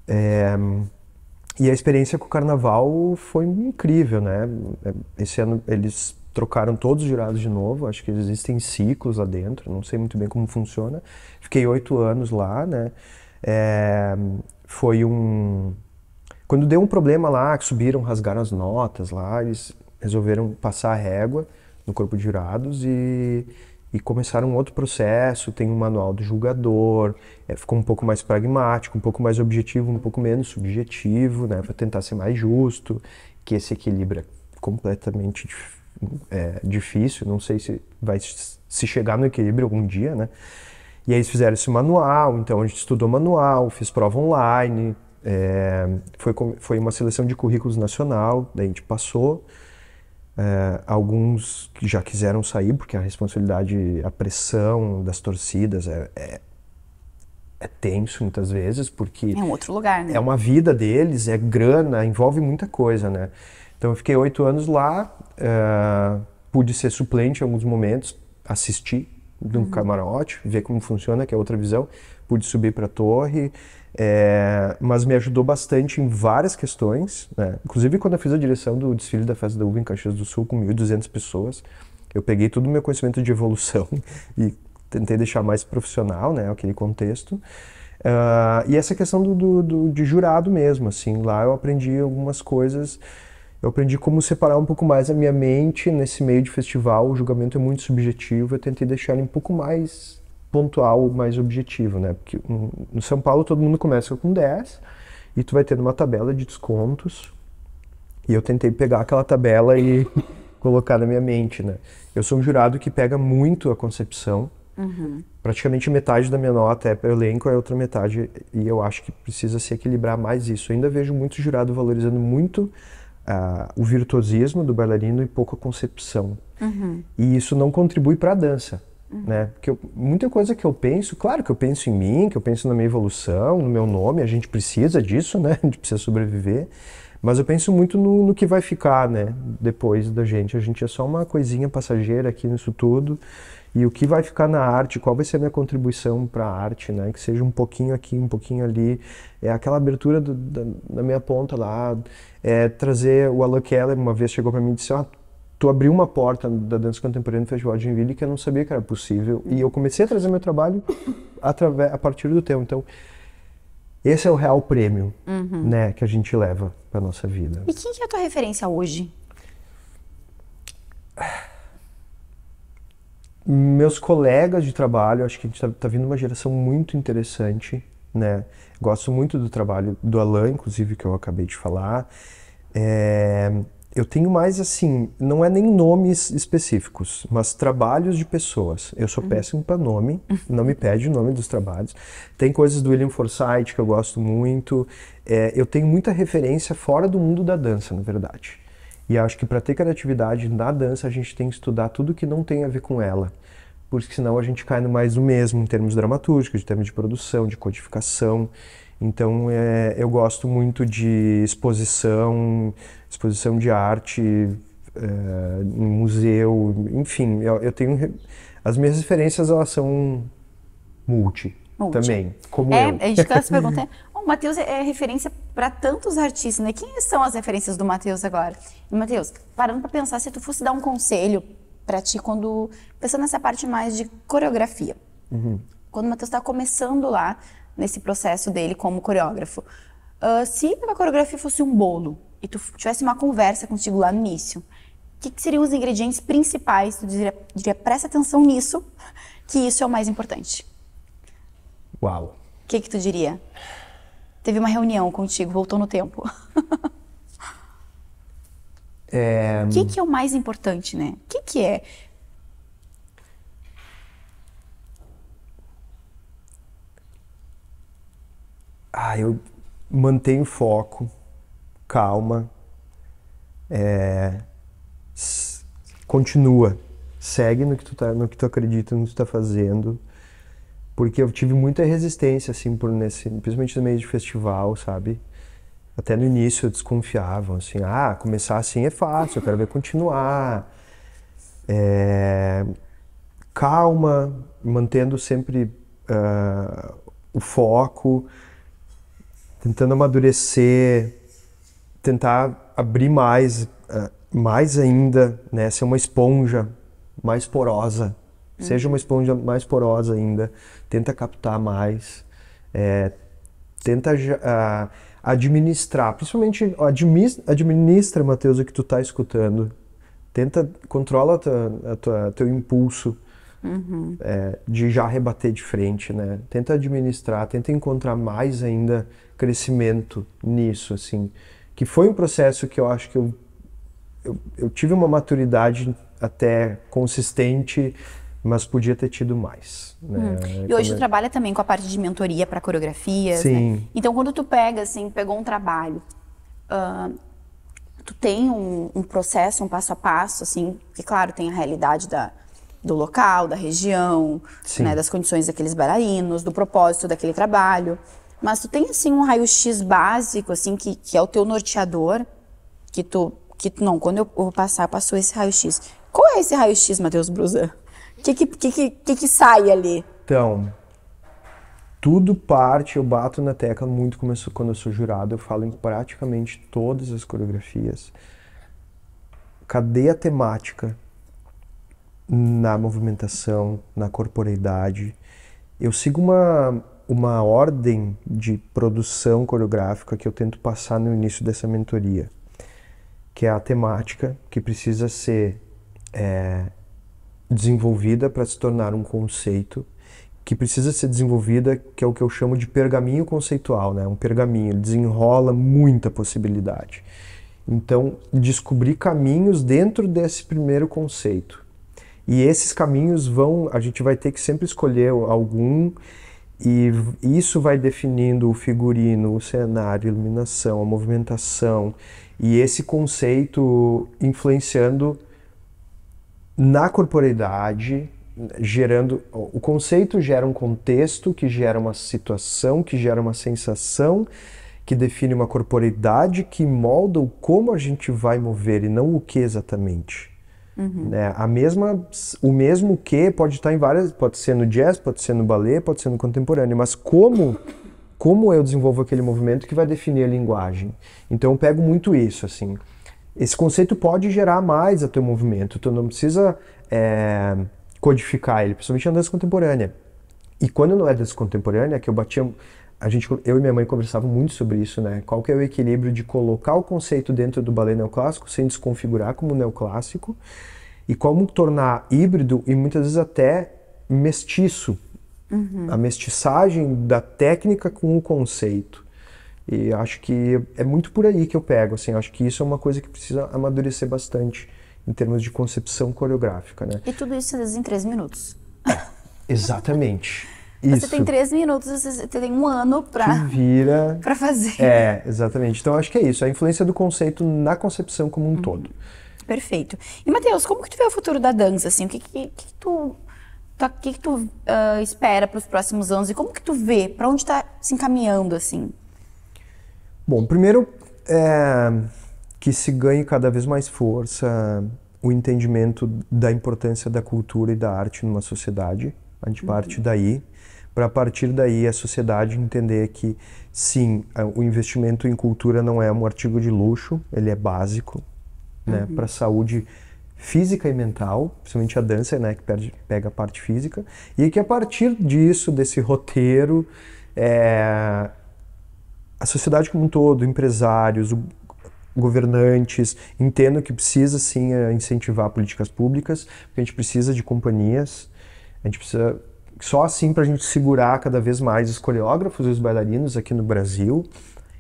S2: É... E a experiência com o carnaval foi incrível, né? Esse ano eles trocaram todos os jurados de novo, acho que existem ciclos lá dentro, não sei muito bem como funciona. Fiquei oito anos lá, né? É foi um. Quando deu um problema lá, que subiram, rasgaram as notas lá, eles resolveram passar a régua no corpo de jurados e, e começaram um outro processo. Tem um manual do julgador, é, ficou um pouco mais pragmático, um pouco mais objetivo, um pouco menos subjetivo, né, para tentar ser mais justo, que esse equilíbrio é completamente é, difícil. Não sei se vai se chegar no equilíbrio algum dia, né? E aí eles fizeram esse manual, então a gente estudou manual, fiz prova online, é, foi, foi uma seleção de currículos nacional, daí a gente passou. É, alguns que já quiseram sair, porque a responsabilidade, a pressão das torcidas é, é, é tenso muitas vezes, porque. É um
S1: outro lugar, né? É uma
S2: vida deles, é grana, envolve muita coisa, né? Então eu fiquei oito anos lá, é, pude ser suplente em alguns momentos, assistir de um uhum. camarote, ver como funciona, que é outra visão. Pude subir para a torre, é, mas me ajudou bastante em várias questões. Né? Inclusive, quando eu fiz a direção do desfile da Festa da Uva em Caxias do Sul, com 1.200 pessoas, eu peguei todo o meu conhecimento de evolução e tentei deixar mais profissional né, aquele contexto. Uh, e essa questão do, do, do, de jurado mesmo, assim, lá eu aprendi algumas coisas eu aprendi como separar um pouco mais a minha mente nesse meio de festival. O julgamento é muito subjetivo, eu tentei deixar ele um pouco mais pontual, mais objetivo, né? Porque hum, no São Paulo todo mundo começa com 10 e tu vai tendo uma tabela de descontos. E eu tentei pegar aquela tabela e colocar na minha mente, né? Eu sou um jurado que pega muito a concepção. Uhum. Praticamente metade da minha nota é para elenco, a outra metade e eu acho que precisa se equilibrar mais isso. Eu ainda vejo muito jurado valorizando muito o virtuosismo do bailarino e pouca concepção. Uhum. E isso não contribui para a dança. Uhum. Né? Porque eu, muita coisa que eu penso, claro que eu penso em mim, que eu penso na minha evolução, no meu nome, a gente precisa disso, né? a gente precisa sobreviver. Mas eu penso muito no, no que vai ficar né? depois da gente. A gente é só uma coisinha passageira aqui nisso tudo e o que vai ficar na arte, qual vai ser a minha contribuição para a arte, né? Que seja um pouquinho aqui, um pouquinho ali. É aquela abertura do, da, da, minha ponta lá. É trazer o Alan Keller, uma vez chegou para mim e disse: ah, tu abriu uma porta da dança contemporânea no Festival de Joinville que eu não sabia que era possível. E eu comecei a trazer meu trabalho através, a partir do teu. Então, esse é o real prêmio, uhum. né? Que a gente leva para nossa vida.
S1: E quem que é a tua referência hoje?
S2: meus colegas de trabalho, acho que a gente está tá vindo uma geração muito interessante, né? Gosto muito do trabalho do Alan, inclusive, que eu acabei de falar. É, eu tenho mais assim, não é nem nomes específicos, mas trabalhos de pessoas. Eu sou uhum. péssimo para nome, não me pede o nome dos trabalhos. Tem coisas do William Forsythe que eu gosto muito. É, eu tenho muita referência fora do mundo da dança, na verdade. E acho que para ter criatividade na dança a gente tem que estudar tudo que não tem a ver com ela, porque senão a gente cai no mais o mesmo em termos dramatúrgicos, em termos de produção, de codificação. Então é, eu gosto muito de exposição, exposição de arte é, em museu, enfim, eu, eu tenho as minhas referências elas são multi, multi. também, como é, eu. A gente está se perguntando
S1: O Matheus é referência para tantos artistas, né? Quem são as referências do Matheus agora? Matheus, parando para pensar, se tu fosse dar um conselho para ti quando pensando nessa parte mais de coreografia, uhum. quando o Matheus está começando lá nesse processo dele como coreógrafo, uh, se a coreografia fosse um bolo e tu tivesse uma conversa contigo lá no início, o que, que, seriam os ingredientes principais? Tu diria, diria, presta atenção nisso, que isso é o mais importante. Uau. O que, que tu diria? teve uma reunião contigo, voltou no tempo.
S2: É... O que, que,
S1: é o mais importante, né? O que, que é?
S2: Ah, eu mantenho foco, calma, é... continua, segue no que tu tá, no que tu acredita, no que tu tá fazendo porque eu tive muita resistência, assim, por nesse, principalmente no meio de festival, sabe? Até no início eu desconfiava, assim, ah, começar assim é fácil, eu quero ver continuar. É... Calma, mantendo sempre uh, o foco, tentando amadurecer, tentar abrir mais, uh, mais ainda, né? Ser uma esponja mais porosa Uhum. Seja uma esponja mais porosa ainda, tenta captar mais, é, tenta uh, administrar, principalmente administra, Matheus, Mateus, o que tu está escutando. Tenta, controla a tua, a tua teu impulso uhum. é, de já rebater de frente, né? Tenta administrar, tenta encontrar mais ainda crescimento nisso, assim. Que foi um processo que eu acho que eu, eu, eu tive uma maturidade até consistente mas podia ter tido mais. Né? Hum. E hoje tu trabalha
S1: também com a parte de mentoria para coreografias. Né? Sim. Né? Então, quando tu pega, assim, pegou um trabalho, uh, tu tem um, um, processo, um passo a passo, assim, que claro, tem a realidade da, do local, da região, né, das condições daqueles bailarinos, do propósito daquele trabalho. Mas tu tem, assim, um raio-x básico, assim, que, que é o teu norteador, que tu, que tu, não, quando eu, vou passar, passou esse raio-x. Qual é esse raio-x, Matheus Bruzan? O que que, que, que que sai ali?
S2: Então, tudo parte, eu bato na tecla muito quando eu sou jurado, eu falo em praticamente todas as coreografias. Cadê a temática na movimentação, na corporeidade? Eu sigo uma, uma ordem de produção coreográfica que eu tento passar no início dessa mentoria, que é a temática que precisa ser é, desenvolvida para se tornar um conceito que precisa ser desenvolvida, que é o que eu chamo de pergaminho conceitual, né? Um pergaminho desenrola muita possibilidade. Então, descobrir caminhos dentro desse primeiro conceito. E esses caminhos vão, a gente vai ter que sempre escolher algum e isso vai definindo o figurino, o cenário, a iluminação, a movimentação e esse conceito influenciando na corporeidade, gerando. O conceito gera um contexto, que gera uma situação, que gera uma sensação, que define uma corporeidade, que molda o como a gente vai mover e não o que exatamente. Uhum. Né? a mesma, o mesmo que pode estar em várias, pode ser no jazz, pode ser no ballet, pode ser no contemporâneo, mas como como eu desenvolvo aquele movimento que vai definir a linguagem. Então eu pego muito isso assim esse conceito pode gerar mais a teu movimento. Tu não precisa é, codificar ele, principalmente na dança contemporânea. E quando não é dança contemporânea, que eu batia, a gente, eu e minha mãe conversavam muito sobre isso, né? Qual que é o equilíbrio de colocar o conceito dentro do balé neoclássico sem desconfigurar como neoclássico e como tornar híbrido e muitas vezes até mestiço. Uhum. A mestiçagem da técnica com o conceito. E acho que é muito por aí que eu pego, assim, acho que isso é uma coisa que precisa amadurecer bastante em termos de concepção coreográfica, né?
S1: E tudo isso às vezes em três minutos.
S2: Exatamente. Isso. Você tem três
S1: minutos, você tem um ano para
S2: vira para fazer. É, exatamente. Então acho que é isso, a influência do conceito na concepção como um uhum. todo.
S1: Perfeito. E Matheus, como que tu vê o futuro da dança assim? O que que, que tu o tá, que, que tu uh, espera para os próximos anos e como que tu vê para onde está se encaminhando assim?
S2: Bom, primeiro é que se ganhe cada vez mais força o entendimento da importância da cultura e da arte numa sociedade. A gente uhum. parte daí, para partir daí a sociedade entender que sim, o investimento em cultura não é um artigo de luxo, ele é básico, né, uhum. para a saúde física e mental, principalmente a dança, né, que perde, pega a parte física, e que a partir disso, desse roteiro, é, a sociedade como um todo, empresários, governantes, entendam que precisa sim eh, incentivar políticas públicas, porque a gente precisa de companhias, a gente precisa só assim para a gente segurar cada vez mais os coreógrafos e os bailarinos aqui no Brasil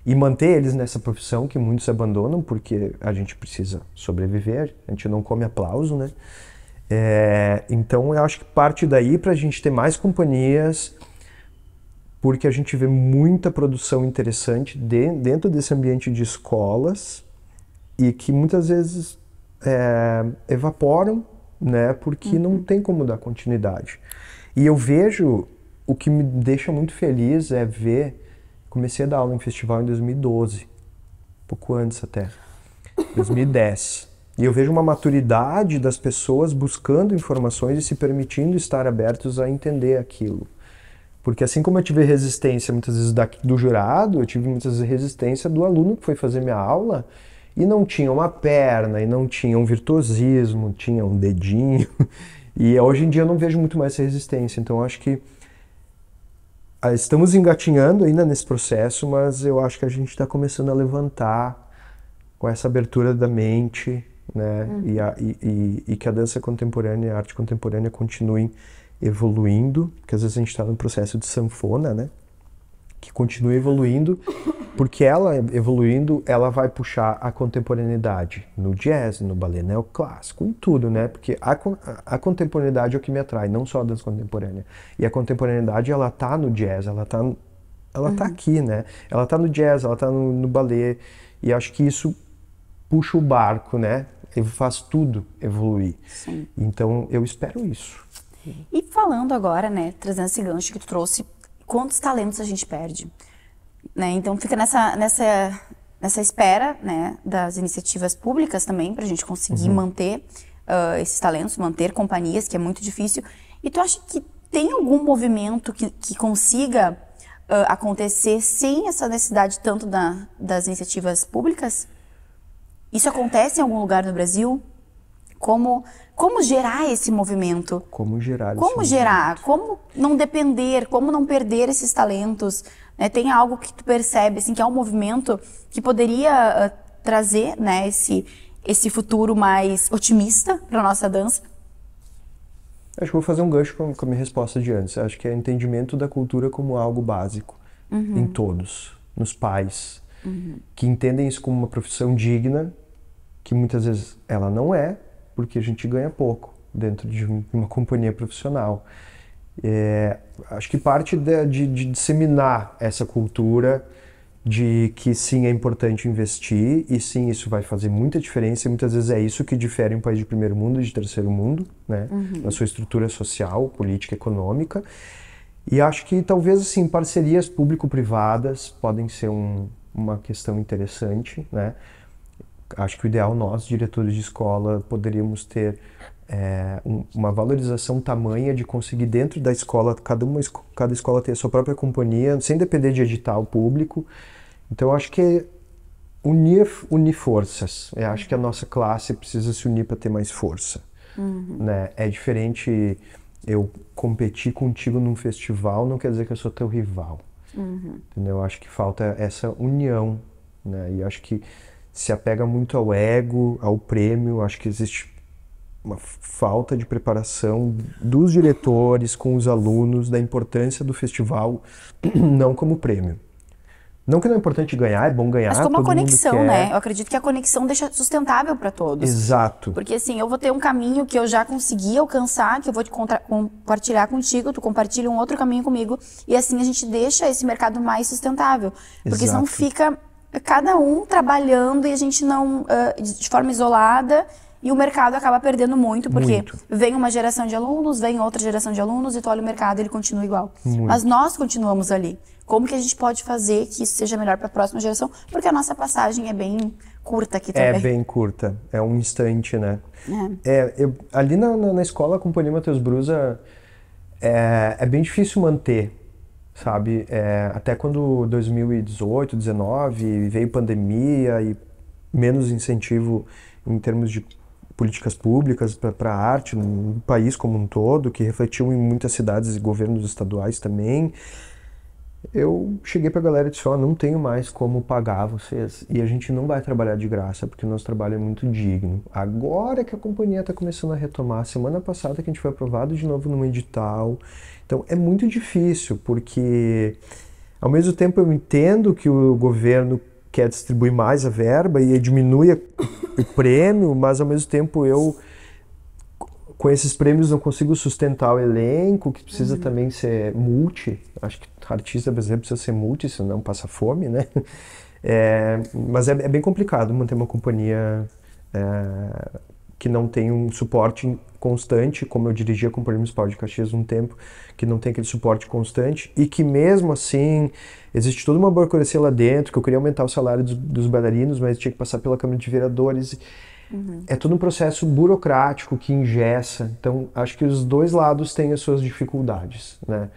S2: e manter eles nessa profissão que muitos abandonam porque a gente precisa sobreviver, a gente não come aplauso, né? É, então eu acho que parte daí para a gente ter mais companhias, porque a gente vê muita produção interessante de, dentro desse ambiente de escolas e que muitas vezes é, evaporam, né? Porque uhum. não tem como dar continuidade. E eu vejo o que me deixa muito feliz é ver. Comecei a dar aula em festival em 2012, pouco antes até, 2010. E eu vejo uma maturidade das pessoas buscando informações e se permitindo estar abertos a entender aquilo. Porque assim como eu tive resistência muitas vezes da, do jurado, eu tive muitas vezes resistência do aluno que foi fazer minha aula e não tinha uma perna, e não tinha um virtuosismo, tinha um dedinho. E hoje em dia eu não vejo muito mais essa resistência. Então eu acho que ah, estamos engatinhando ainda nesse processo, mas eu acho que a gente está começando a levantar com essa abertura da mente, né? Uhum. E, a, e, e, e que a dança contemporânea e a arte contemporânea continuem evoluindo, porque às vezes a gente está num processo de sanfona, né? Que continua evoluindo, porque ela evoluindo, ela vai puxar a contemporaneidade no jazz, no ballet neoclássico, em tudo, né? Porque a, a, contemporaneidade é o que me atrai, não só a dança contemporânea. E a contemporaneidade, ela tá no jazz, ela tá, ela tá uhum. tá aqui, né? Ela tá no jazz, ela tá no, no ballet, e acho que isso puxa o barco, né? E faz tudo evoluir. Sim. Então eu espero isso.
S1: E falando agora, né, trazendo esse gancho que tu trouxe, quantos talentos a gente perde? Né? Então fica nessa, nessa, nessa espera né, das iniciativas públicas também, para a gente conseguir uhum. manter uh, esses talentos, manter companhias, que é muito difícil. E tu acha que tem algum movimento que, que consiga uh, acontecer sem essa necessidade tanto da, das iniciativas públicas? Isso acontece em algum lugar no Brasil? Como como gerar esse movimento?
S2: Como gerar? Como
S1: gerar? Movimento. Como não depender? Como não perder esses talentos? Né, tem algo que tu percebe assim que é um movimento que poderia uh, trazer, né, esse esse futuro mais otimista para nossa dança?
S2: Acho que vou fazer um gancho com, com, a minha resposta de antes. Acho que é entendimento da cultura como algo básico uhum. em todos, nos pais, uhum. que entendem isso como uma profissão digna, que muitas vezes ela não é, porque a gente ganha pouco dentro de uma companhia profissional. É, acho que parte de, de, de, disseminar essa cultura de que sim é importante investir e sim isso vai fazer muita diferença e muitas vezes é isso que difere um país de primeiro mundo de terceiro mundo, né? Uhum. Na sua estrutura social, política, econômica. E acho que talvez assim parcerias público-privadas podem ser um, uma questão interessante, né? acho que o ideal nós, diretores de escola, poderíamos ter é, um, uma valorização tamanha de conseguir dentro da escola, cada, uma, cada escola ter a sua própria companhia, sem depender de edital público. Então acho que unir, unir forças. Eu acho que a nossa classe precisa se unir para ter mais força. Uhum. Né? É diferente eu competir contigo num festival, não quer dizer que eu sou teu rival. Uhum. Entendeu? Eu acho que falta essa união. Né? E acho que se apega muito ao ego, ao prêmio. Acho que existe uma falta de preparação dos diretores com os alunos da importância do festival, não como prêmio. Não que não é importante ganhar, é bom ganhar. Mas como a conexão, né? Eu
S1: acredito que a conexão deixa sustentável para todos.
S2: Exato. Porque
S1: assim, eu vou ter um caminho que eu já consegui alcançar, que eu vou te compartilhar contigo, tu compartilha um outro caminho comigo, e assim a gente deixa esse mercado mais sustentável. Porque Exato. senão fica cada um trabalhando e a gente não, uh, de forma isolada, e o mercado acaba perdendo muito, porque muito. vem uma geração de alunos, vem outra geração de alunos, e tu olha o mercado ele continua igual. Muito. Mas nós continuamos ali. Como que a gente pode fazer que isso seja melhor para a próxima geração? Porque a nossa passagem é bem curta aqui é também. É
S2: bem curta, é um instante, né? É. é eu, ali na, na, na escola com o Matheus Brusa é, é bem difícil manter sabe? É, até quando 2018, 2019 veio pandemia e menos incentivo em termos de políticas públicas para a arte no país como um todo, que refletiu em muitas cidades e governos estaduais também eu cheguei pra galera e disse, ó, oh, não tenho mais como pagar vocês e a gente não vai trabalhar de graça porque o nosso trabalho é muito digno. Agora que a companhia tá começando a retomar, semana passada que a gente foi aprovado de novo no edital. Então é muito difícil porque ao mesmo tempo eu entendo que o governo quer distribuir mais a verba e diminui o prêmio, mas ao mesmo tempo eu com esses prêmios não consigo sustentar o elenco, que precisa uhum. também ser multi. Acho que artista por exemplo, precisa ser multi, senão passa fome, né? É, mas é, é, bem complicado manter uma companhia é, que não tem um suporte constante, como eu dirigi a Companhia Municipal de Caxias um tempo, que não tem aquele suporte constante e que mesmo assim existe toda uma burocracia lá dentro, que eu queria aumentar o salário dos, dos bailarinos, mas tinha que passar pela Câmara de Vereadores. Uhum. É todo um processo burocrático que ingessa. Então, acho que os dois lados têm as suas dificuldades, né?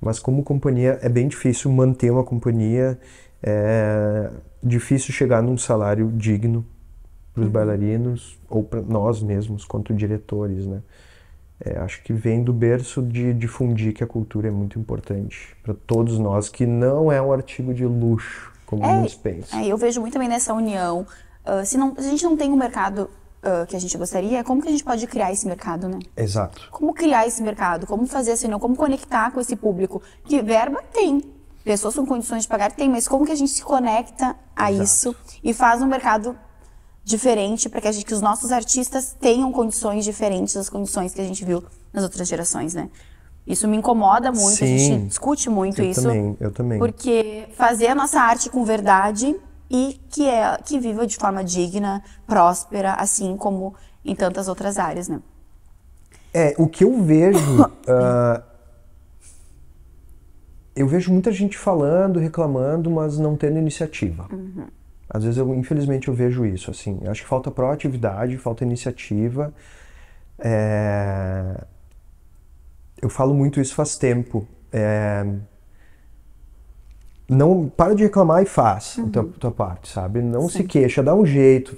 S2: Mas como companhia é bem difícil manter uma companhia, é difícil chegar num salário digno para os uhum. bailarinos ou para nós mesmos, quanto diretores, né? É, acho que vem do berço de difundir que a cultura é muito importante para todos nós, que não é um artigo de luxo, como é, muitos pensam. É,
S1: eu vejo muito bem nessa união. Uh, se, não, a gente não tem um mercado ah, que a gente gostaria é como que a gente pode criar esse mercado, né? Exato. Como criar esse mercado, como fazer assim, não, como conectar com esse público. Que verba tem, pessoas com condições de pagar tem, mas como que a gente se conecta a Exato. isso e faz um mercado diferente para que, que, os nossos artistas tenham condições diferentes das condições que a gente viu nas outras gerações, né? Isso me incomoda muito, Sim, a gente discute muito eu isso. Eu também, eu também. Porque fazer a nossa arte com verdade e que, é, que viva de forma digna, próspera, assim como em tantas outras áreas, né?
S2: É, o que eu vejo. uh, eu vejo muita gente falando, reclamando, mas não tendo iniciativa. Uhum. Às vezes, eu, infelizmente, eu vejo isso, assim. acho que falta proatividade, falta iniciativa. É... Eu falo muito isso faz tempo. É não para de reclamar e faz uhum. a tua, uhum. tua parte, sabe? Não Sim. se queixa, dá um jeito.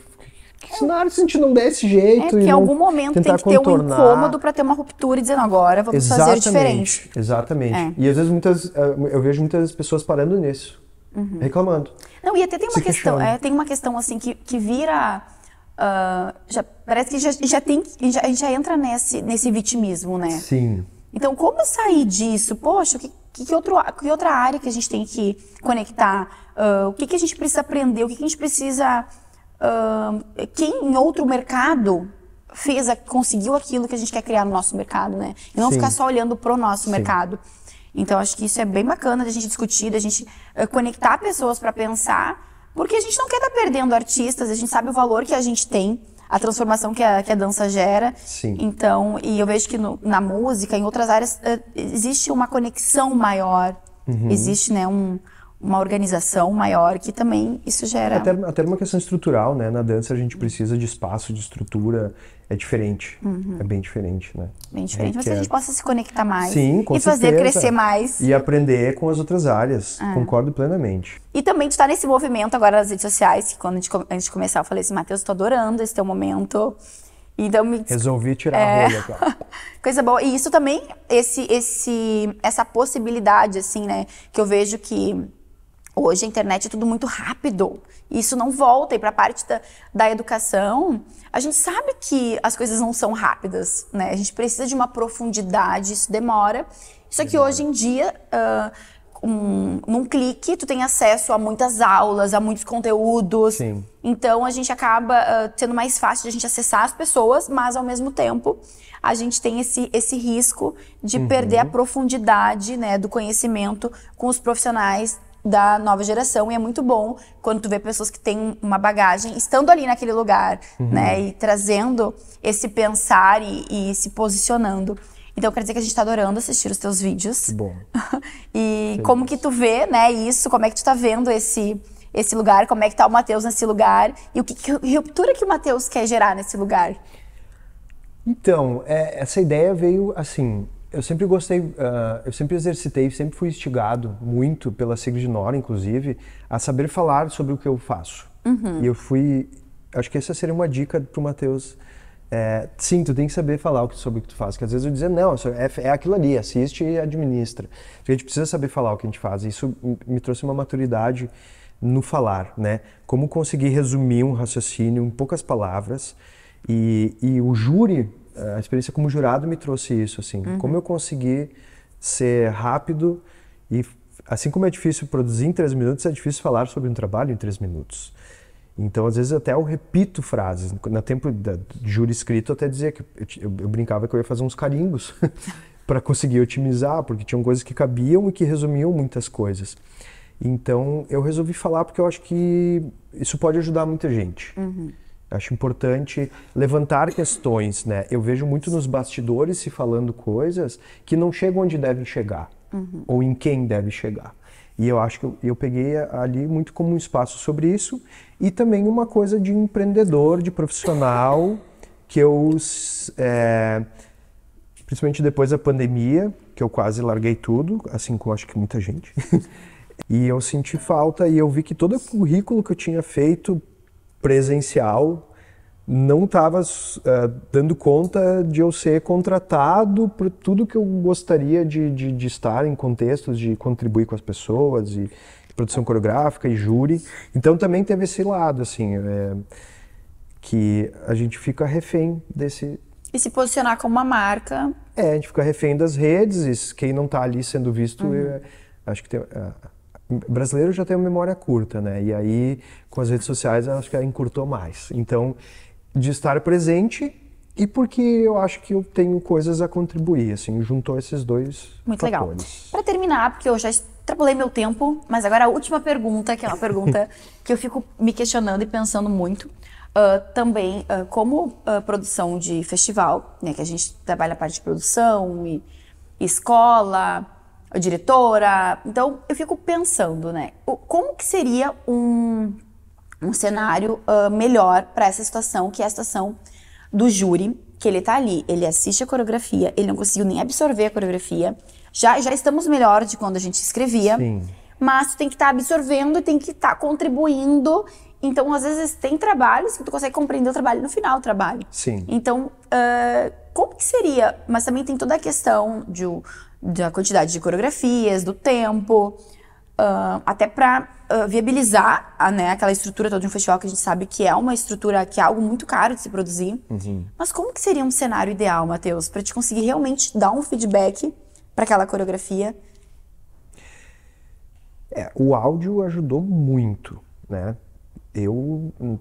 S2: Que é. cenário se a gente não der esse jeito? É que em algum momento tem que contornar. ter um incômodo
S1: para ter uma ruptura e dizendo agora vamos exatamente, fazer diferente.
S2: Exatamente. É. E às vezes muitas, eh, eu vejo muitas pessoas parando nisso, uhum. reclamando.
S1: Não, e até tem uma questão, é, tem uma questão assim que, que vira. Uh, já, parece que já, já tem. Já, já entra nesse, nesse vitimismo, né? Sim. Então, como sair disso? Poxa, o que, que, que, outro, que outra área que a gente tem que conectar? Uh, o que, que a gente precisa aprender? O que, que a gente precisa. Uh, quem em outro mercado fez, a, conseguiu aquilo que a gente quer criar no nosso mercado, né? E não Sim. ficar só olhando para o nosso Sim. mercado. Então, acho que isso é bem bacana da gente discutir, da gente uh, conectar pessoas para pensar, porque a gente não quer estar tá perdendo artistas, a gente sabe o valor que a gente tem a transformação que a, que a dança gera. Sim. Então, e eu vejo que no, na música, em outras áreas, eh, existe uma conexão maior, uhum. existe né, um, uma organização maior que também isso gera. É, até,
S2: até uma questão estrutural, né? Na dança a gente precisa de espaço, de estrutura é diferente. Uhum. É bem diferente, né? Bem diferente. Mas que a gente
S1: possa se conectar mais. Sim, com E certeza. fazer crescer mais. E
S2: aprender com as outras áreas. Ah. Concordo plenamente.
S1: E também tu nesse movimento agora nas redes sociais, que quando a gente, antes de começar eu falei assim, Matheus, tô adorando esse teu momento. Então me...
S2: Resolvi tirar é... a rolha, cara.
S1: Coisa boa. E isso também, esse, esse, essa possibilidade, assim, né? Que eu vejo que Hoje a internet é tudo muito rápido. Isso não volta. E para a parte da, da educação, a gente sabe que as coisas não são rápidas, né? A gente precisa de uma profundidade, isso demora. Só que hoje em dia, uh, um, num clique, tu tem acesso a muitas aulas, a muitos conteúdos. Sim. Então a gente acaba uh, ah, sendo mais fácil de a gente acessar as pessoas, mas ao mesmo tempo a gente tem esse, esse risco de uhum. perder a profundidade né, do conhecimento com os profissionais da nova geração e é muito bom quando tu vê pessoas que têm uma bagagem estando ali naquele lugar, uhum. né? E trazendo esse pensar e, e se posicionando. Então quer dizer que a gente está adorando assistir os teus vídeos. Que bom. e como que tu vê, né, isso? Como é que tu está vendo esse esse lugar? Como é que tá o Matheus nesse lugar? E o que, que ruptura que o Matheus quer gerar nesse lugar?
S2: Então, é, essa ideia veio assim, eu sempre gostei, uh, eu sempre exercitei, sempre fui instigado muito pela Sigrid Nora, inclusive, a saber falar sobre o que eu faço. Uhum. E eu fui, acho que essa seria uma dica para o Matheus. É, sim, tu tem que saber falar sobre o que tu faz. Que às vezes eu dizer, não, é, é aquilo ali, assiste e administra. A gente precisa saber falar o que a gente faz. E isso me trouxe uma maturidade no falar, né? Como conseguir resumir um raciocínio em poucas palavras. E, e o júri a experiência como jurado me trouxe isso, assim. Uhum. Como eu consegui ser rápido e, assim como é difícil produzir em três minutos, é difícil falar sobre um trabalho em três minutos. Então, às vezes, até eu repito frases. No tempo da, de júri escrito, eu até dizia que eu, eu, eu brincava que eu ia fazer uns carimbos para conseguir otimizar, porque tinham coisas que cabiam e que resumiam muitas coisas. Então, eu resolvi falar porque eu acho que isso pode ajudar muita gente. Uhum. Acho importante levantar questões, né? Eu vejo muito nos bastidores se falando coisas que não chegam onde devem chegar, uhum. ou em quem deve chegar. E eu acho que eu, eu peguei ali muito como um espaço sobre isso e também uma coisa de empreendedor, de profissional, que eu, é, principalmente depois da pandemia, que eu quase larguei tudo, assim como acho que muita gente. e eu senti falta e eu vi que todo o currículo que eu tinha feito presencial não estava uh, eh, dando conta de eu ser contratado por tudo que eu gostaria de, de, de, estar em contextos, de contribuir com as pessoas, e produção coreográfica e júri. Então também teve esse lado, assim, é, que a gente fica refém desse.
S1: E se posicionar como uma marca.
S2: É, a gente fica refém das redes, quem não está ali sendo visto, uhum. eu, eh, acho que tem brasileiro já tem uma memória curta, né? E aí, com as redes sociais, acho que encurtou mais. Então, de estar presente e porque eu acho que eu tenho coisas a contribuir, assim, juntou esses dois Muito fatores. legal.
S1: Para terminar, porque eu já extrapolei meu tempo, mas agora a última pergunta, que é uma pergunta que eu fico me questionando e pensando muito. Uh, também, uh, como uh, produção de festival, né, que a gente trabalha a parte de produção e escola, a diretora. Então, eu fico pensando, né? Como que seria um, um cenário uh, melhor para essa situação, que é a situação do júri, que ele tá ali, ele assiste a coreografia, ele não conseguiu nem absorver a coreografia. Já, já estamos melhor de quando a gente escrevia. Sim. Mas tu tem que estar tá absorvendo e tem que estar tá contribuindo então, às vezes, tem trabalhos que tu consegue compreender o trabalho no final do trabalho. Sim. Então, uh, como que seria? Mas também tem toda a questão de, da quantidade de coreografias, do tempo, uh, até para uh, ah, viabilizar a, né, aquela estrutura toda de um festival que a gente sabe que é uma estrutura que é algo muito caro de se produzir. Uhum. Mas como que seria um cenário ideal, Matheus, para te conseguir realmente dar um feedback para aquela coreografia?
S2: É, o áudio ajudou muito, né? Eu, hum,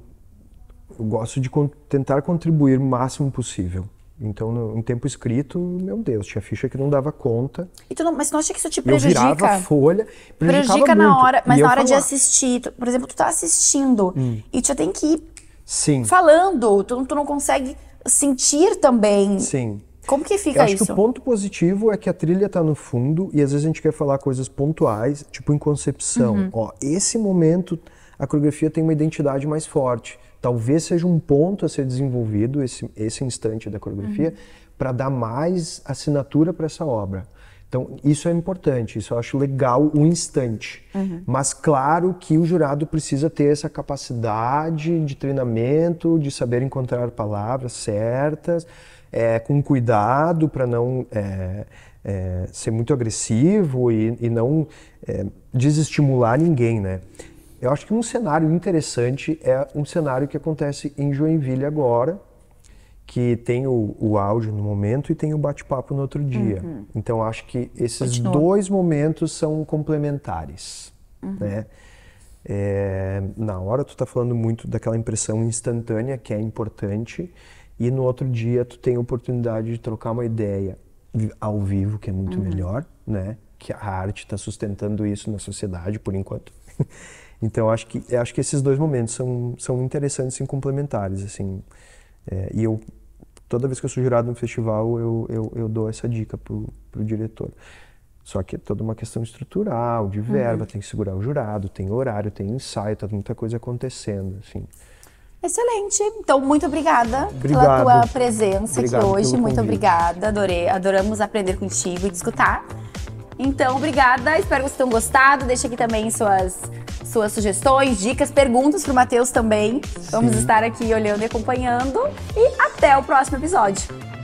S2: eu gosto de con tentar contribuir o máximo possível. Então, no, em tempo escrito, meu Deus, tinha ficha que não dava conta.
S1: não, mas tu não acha que isso te prejudica? Eu virava
S2: folha, prejudicava Prejudica muito. na hora, mas na hora falar. de
S1: assistir. Tu, por exemplo, tu tá assistindo hum. e tu já tem que ir Sim. falando. Tu, tu não consegue sentir também. Sim. Como que fica eu acho isso? que o
S2: ponto positivo é que a trilha está no fundo e às vezes a gente quer falar coisas pontuais, tipo em concepção. Uhum. Ó, esse momento a coreografia tem uma identidade mais forte. Talvez seja um ponto a ser desenvolvido esse, esse instante da coreografia uhum. para dar mais assinatura para essa obra. Então, isso é importante, isso eu acho legal o um instante. Uhum. Mas claro que o jurado precisa ter essa capacidade de treinamento, de saber encontrar palavras certas, é, com cuidado para não é, é, ser muito agressivo e, e não é, desestimular ninguém, né? Eu acho que um cenário interessante é um cenário que acontece em Joinville agora, que tem o, o áudio no momento e tem o bate-papo no outro dia. Uhum. Então acho que esses Continua. dois momentos são complementares, uhum. né? É, na hora tu está falando muito daquela impressão instantânea que é importante e no outro dia tu tem a oportunidade de trocar uma ideia ao vivo que é muito uhum. melhor, né? Que a arte está sustentando isso na sociedade por enquanto. Então acho que acho que esses dois momentos são são interessantes e complementares assim. É, e eu toda vez que eu sou jurado no festival eu, eu, eu dou essa dica pro, pro diretor. Só que é toda uma questão estrutural, de verba, uhum. tem que segurar o jurado, tem horário, tem ensaio, tá muita coisa acontecendo, assim.
S1: Excelente. Então, muito obrigada Obrigado. pela tua presença Obrigado aqui hoje. Muito convite. obrigada. Adorei. Adoramos aprender contigo e discutir. Então, obrigada. Espero que vocês tenham gostado. Deixa aqui também suas suas sugestões, dicas, perguntas pro Matheus também. Sim. Vamos estar aqui olhando e acompanhando. E até o próximo episódio.